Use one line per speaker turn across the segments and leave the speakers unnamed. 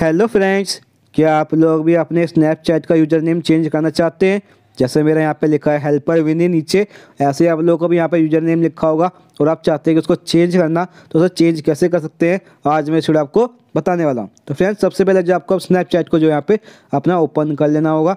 hello friends क्या आप लोग भी अपने स्नैपचैट का यूज़र नेम चेंज करना चाहते हैं जैसे मेरा यहाँ पे लिखा है हेल्पर विनी नीचे ऐसे ही आप लोगों को भी यहाँ पे यूज़र नेम लिखा होगा और आप चाहते हैं कि उसको चेंज करना तो उसे चेंज कैसे कर सकते हैं आज मैं छोड़ा आपको बताने वाला हूँ तो फ्रेंड्स सबसे पहले जो आपको स्नैपचैट को जो यहाँ पर अपना ओपन कर लेना होगा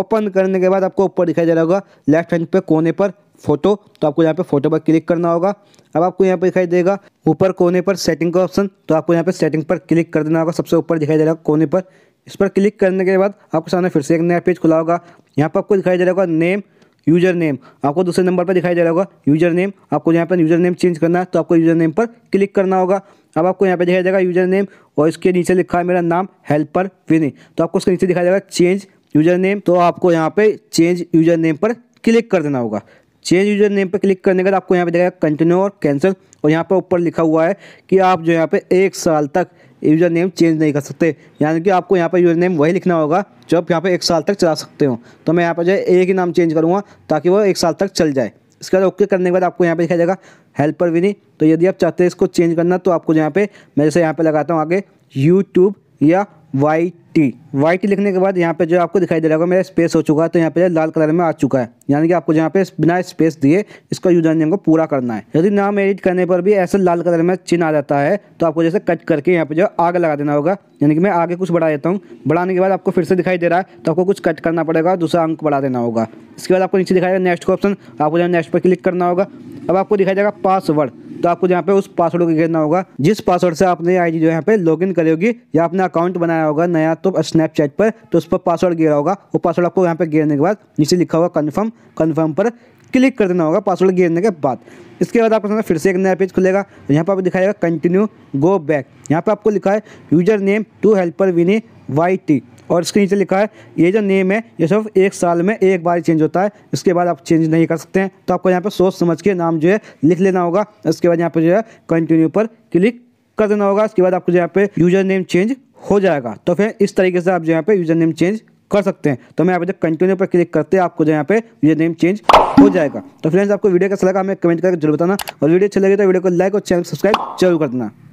ओपन करने के बाद आपको ऊपर दिखाई दे रहा होगा लेफ्ट हैंड पे कोने पर फोटो तो आपको यहाँ पे फोटो पर क्लिक करना होगा अब आपको यहाँ पे दिखाई देगा ऊपर कोने पर सेटिंग का ऑप्शन तो आपको यहाँ पे सेटिंग पर क्लिक कर देना होगा सबसे ऊपर दिखाई दे रहा कोने पर इस पर क्लिक करने के बाद आपके सामने फिर से एक नया पेज खुला होगा यहाँ पर आपको दिखाई दे रहा होगा नेम यूजर नेम आपको दूसरे नंबर पर दिखाई दे रहा होगा यूजर नेम आपको यहाँ पर यूजर नेम चेंज करना है तो आपको यूजर नेम पर क्लिक करना होगा अब आपको यहाँ पे दिखाई देगा यूजर नेम और इसके नीचे लिखा है मेरा नाम हेल्पर विनी तो आपको उसके नीचे दिखाई देगा चेंज यूजर नेम तो आपको यहाँ पे चेंज यूजर नेम पर क्लिक कर देना होगा चेंज यूजर नेम पर क्लिक करने के बाद आपको यहाँ पे देखा कंटिन्यू और कैंसिल और यहाँ पर ऊपर लिखा हुआ है कि आप जो यहाँ पे एक साल तक यूज़र नेम चेंज नहीं कर सकते यानी कि आपको यहाँ पर यूज़र नेम वही लिखना होगा जो आप यहाँ पर एक साल तक चला सकते हो तो मैं यहाँ पर जो है एक ही नाम चेंज करूँगा ताकि वो एक साल तक चल जाए इसके बाद ओके करने के बाद आपको यहाँ पे दिखाई देगा हेल्पर विनी तो यदि आप चाहते हैं इसको चेंज करना तो आपको यहाँ पे मैं जैसे यहाँ पर लगाता हूँ आगे यूट्यूब या वाई टी वाई टी लिखने के बाद यहाँ पे जो आपको दिखाई दे रहा होगा मेरा स्पेस हो चुका है तो यहाँ पे लाल कलर में आ चुका है यानी कि आपको यहाँ पे बिना स्पेस दिए इसका यूजर नेम को पूरा करना है यदि नाम एडिट करने पर भी ऐसे लाल कलर में चिन्ह आ जाता है तो आपको जैसे कट करके यहाँ पे जो आगे लगा देना होगा यानी कि मैं आगे कुछ बढ़ा देता हूँ बढ़ाने के बाद आपको फिर से दिखाई दे रहा है तो आपको कुछ कट करना पड़ेगा दूसरा अंक बढ़ा देना होगा इसके बाद आपको नीचे दिखाएगा नेक्स्ट का ऑप्शन आपको जो नेक्स्ट पर क्लिक करना होगा अब आपको दिखाई देगा पासवर्ड तो आपको यहाँ पे उस पासवर्ड को घेरना होगा जिस पासवर्ड से आपने आई जो यहाँ पे लॉग इन करी होगी या आपने अकाउंट बनाया होगा नया तो स्नैपचैट पर तो उस पर पासवर्ड घेरा होगा वो पासवर्ड आपको यहाँ पे घेरने के बाद नीचे लिखा होगा कन्फर्म कन्फर्म पर क्लिक कर देना होगा पासवर्ड घेरने के बाद इसके बाद आपको फिर से एक नया पेज खुलेगा यहाँ पर आपको दिखाएगा कंटिन्यू गो बैक यहाँ पर आपको लिखा है user name to helper Vinny Y T और इसके नीचे लिखा है ये जो नेम है ये सिर्फ एक साल में एक बार चेंज होता है इसके बाद आप चेंज नहीं कर सकते हैं तो आपको यहाँ पर सोच समझ के नाम जो है लिख लेना होगा इसके बाद यहाँ पर जो है कंटिन्यू पर क्लिक कर देना होगा उसके बाद आपको जो यहाँ पे यूजर नेम चेंज हो जाएगा तो फिर इस तरीके से आप जो यहाँ पे यूजर नेम चेंज कर सकते हैं तो मैं यहाँ पे जब कंटिन्यू पर क्लिक करते हैं आपको जो यहाँ पे यूजर नेम चेंज हो जाएगा तो फ्रेंड्स आपको वीडियो कैसा लगा हमें कमेंट करके जरूर बताना और वीडियो अच्छी लगे तो वीडियो को लाइक और चैनल सब्सक्राइब जरूर कर देना